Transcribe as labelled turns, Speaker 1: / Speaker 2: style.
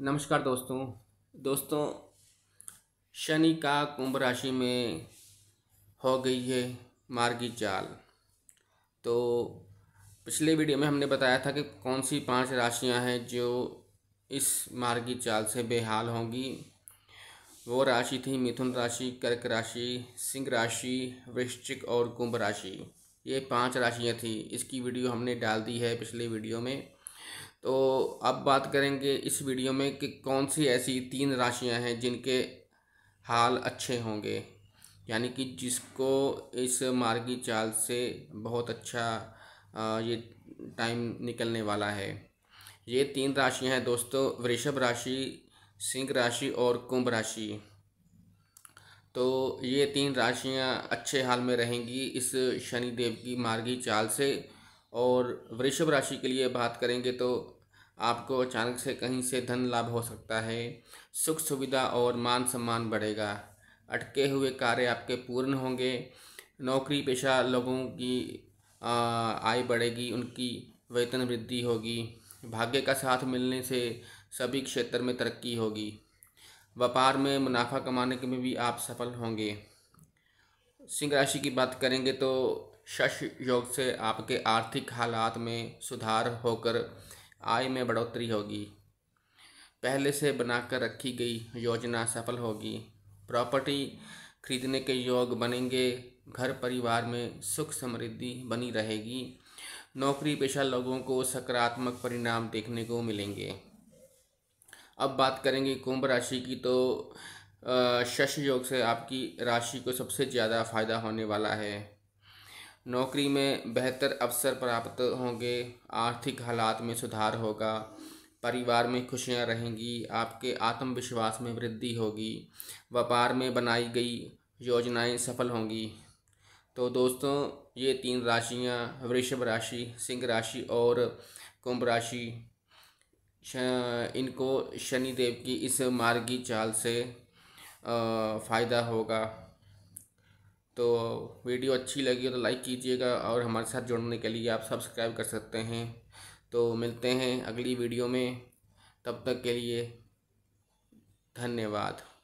Speaker 1: नमस्कार दोस्तों दोस्तों शनि का कुंभ राशि में हो गई है मार्गी चाल तो पिछले वीडियो में हमने बताया था कि कौन सी पांच राशियां हैं जो इस मार्गी चाल से बेहाल होंगी वो राशि थी मिथुन राशि कर्क राशि सिंह राशि वृश्चिक और कुंभ राशि ये पांच राशियां थी इसकी वीडियो हमने डाल दी है पिछले वीडियो में तो अब बात करेंगे इस वीडियो में कि कौन सी ऐसी तीन राशियां हैं जिनके हाल अच्छे होंगे यानी कि जिसको इस मार्गी चाल से बहुत अच्छा ये टाइम निकलने वाला है ये तीन राशियां हैं दोस्तों वृषभ राशि सिंह राशि और कुंभ राशि तो ये तीन राशियां अच्छे हाल में रहेंगी इस शनिदेव की मार्गी चाल से और वृषभ राशि के लिए बात करेंगे तो आपको अचानक से कहीं से धन लाभ हो सकता है सुख सुविधा और मान सम्मान बढ़ेगा अटके हुए कार्य आपके पूर्ण होंगे नौकरी पेशा लोगों की आय बढ़ेगी उनकी वेतन वृद्धि होगी भाग्य का साथ मिलने से सभी क्षेत्र में तरक्की होगी व्यापार में मुनाफा कमाने के में भी आप सफल होंगे सिंह राशि की बात करेंगे तो शश योग से आपके आर्थिक हालात में सुधार होकर आय में बढ़ोतरी होगी पहले से बनाकर रखी गई योजना सफल होगी प्रॉपर्टी खरीदने के योग बनेंगे घर परिवार में सुख समृद्धि बनी रहेगी नौकरी पेशा लोगों को सकारात्मक परिणाम देखने को मिलेंगे अब बात करेंगे कुंभ राशि की तो शश योग से आपकी राशि को सबसे ज़्यादा फायदा होने वाला है नौकरी में बेहतर अवसर प्राप्त होंगे आर्थिक हालात में सुधार होगा परिवार में खुशियां रहेंगी आपके आत्मविश्वास में वृद्धि होगी व्यापार में बनाई गई योजनाएं सफल होंगी तो दोस्तों ये तीन राशियाँ वृषभ राशि सिंह राशि और कुंभ राशि इनको शनिदेव की इस मार्गी चाल से फ़ायदा होगा तो वीडियो अच्छी लगी हो तो लाइक कीजिएगा और हमारे साथ जुड़ने के लिए आप सब्सक्राइब कर सकते हैं तो मिलते हैं अगली वीडियो में तब तक के लिए धन्यवाद